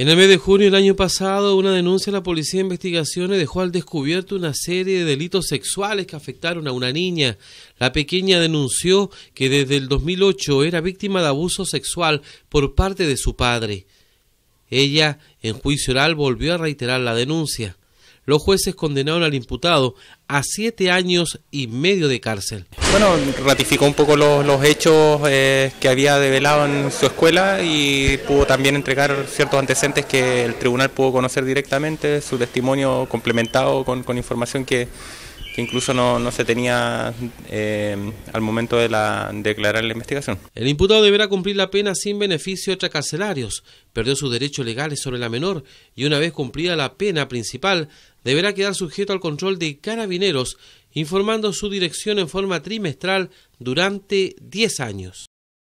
En el mes de junio del año pasado, una denuncia de la Policía de Investigaciones dejó al descubierto una serie de delitos sexuales que afectaron a una niña. La pequeña denunció que desde el 2008 era víctima de abuso sexual por parte de su padre. Ella, en juicio oral, volvió a reiterar la denuncia los jueces condenaron al imputado a siete años y medio de cárcel. Bueno, ratificó un poco los, los hechos eh, que había develado en su escuela y pudo también entregar ciertos antecedentes que el tribunal pudo conocer directamente, su testimonio complementado con, con información que que incluso no, se tenía eh, al momento de, declarar la investigación. El imputado deberá cumplir la pena sin beneficio carcelarios, perdió sus derechos legales sobre la menor y una vez cumplida la pena principal, deberá quedar sujeto al control de carabineros, informando su dirección en forma trimestral durante 10 años.